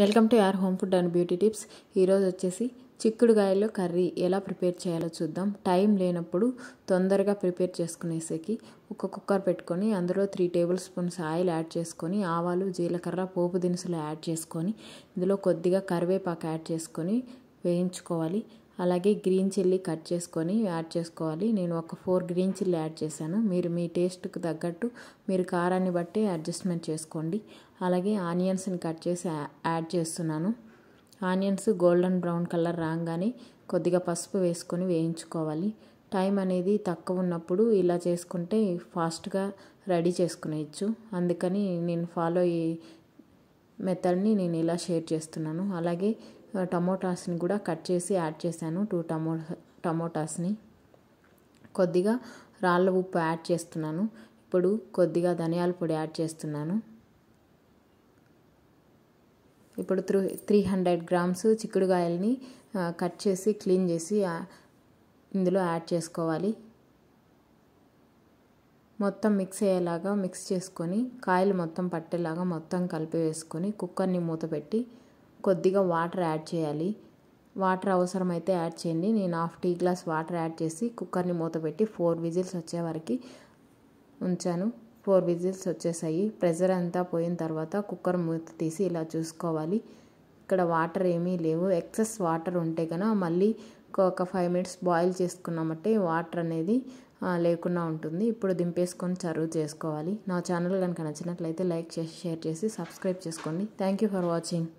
welcome to your home food and beauty tips ఈరోజు వచ్చేసి చిక్కుడుగాయల్లో curry ఎలా ప్రిపేర్ చేయాలో చూద్దాం టైం లేనప్పుడు తొందరగా ప్రిపేర్ చేసుకునేసరికి ఒక కుక్కర్ పెట్టుకొని అందులో three tablespoons oil add చేసుకొని ఆవాలు జీలకర్ర పోపు దినుసులు యాడ్ చేసుకొని ఇందులో కొద్దిగా కరివేపాకు యాడ్ చేసుకొని వేయించుకోవాలి అలాగే గ్రీన్ చిల్లీ కట్ చేసుకొని యాడ్ చేసుకోవాలి నేను ఒక ఫోర్ గ్రీన్ చిల్లీ యాడ్ చేశాను మీరు మీ టేస్ట్కి తగ్గట్టు మీరు కారాన్ని బట్టి అడ్జస్ట్మెంట్ చేసుకోండి అలాగే ఆనియన్స్ని కట్ చేసి యాడ్ చేస్తున్నాను ఆనియన్స్ గోల్డెన్ బ్రౌన్ కలర్ రాగానే కొద్దిగా పసుపు వేసుకొని వేయించుకోవాలి టైం అనేది తక్కువ ఉన్నప్పుడు ఇలా చేసుకుంటే ఫాస్ట్గా రెడీ చేసుకునేయచ్చు అందుకని నేను ఫాలో మెథడ్ని నేను ఇలా షేర్ చేస్తున్నాను అలాగే టమోటాస్ని కూడా కట్ చేసి యాడ్ చేశాను టూ టమో టమోటాస్ని కొద్దిగా రాళ్ళ ఉప్పు యాడ్ చేస్తున్నాను ఇప్పుడు కొద్దిగా ధనియాల పొడి యాడ్ చేస్తున్నాను ఇప్పుడు త్రీ త్రీ హండ్రెడ్ గ్రామ్స్ చిక్కుడుగాయల్ని కట్ చేసి క్లీన్ చేసి ఇందులో యాడ్ చేసుకోవాలి మొత్తం మిక్స్ అయ్యేలాగా మిక్స్ చేసుకొని కాయలు మొత్తం పట్టేలాగా మొత్తం కలిపి వేసుకొని కుక్కర్ని మూత పెట్టి కొద్దిగా వాటర్ యాడ్ చేయాలి వాటర్ అవసరమైతే యాడ్ చేయండి నేను half tea glass water add చేసి కుక్కర్ని మూత పెట్టి ఫోర్ విజిల్స్ వచ్చే వరకు ఉంచాను ఫోర్ విజిల్స్ వచ్చేసాయి ప్రెషర్ అంతా పోయిన తర్వాత కుక్కర్ మూత తీసి ఇలా చూసుకోవాలి ఇక్కడ వాటర్ ఏమీ లేవు ఎక్సెస్ వాటర్ ఉంటే కనుక మళ్ళీ ఒక ఫైవ్ మినిట్స్ బాయిల్ చేసుకున్నామంటే వాటర్ అనేది లేకుండా ఉంటుంది ఇప్పుడు దింపేసుకొని చరువు చేసుకోవాలి నా ఛానల్ కనుక నచ్చినట్లయితే లైక్ చేసి షేర్ చేసి సబ్స్క్రైబ్ చేసుకోండి థ్యాంక్ యూ ఫర్ వాచింగ్